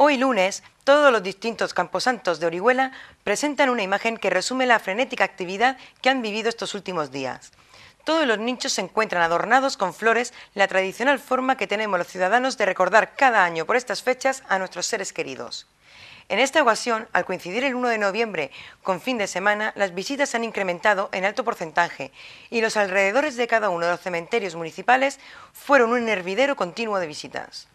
Hoy lunes, todos los distintos camposantos de Orihuela presentan una imagen que resume la frenética actividad que han vivido estos últimos días. Todos los nichos se encuentran adornados con flores, la tradicional forma que tenemos los ciudadanos de recordar cada año por estas fechas a nuestros seres queridos. En esta ocasión, al coincidir el 1 de noviembre con fin de semana, las visitas han incrementado en alto porcentaje y los alrededores de cada uno de los cementerios municipales fueron un hervidero continuo de visitas.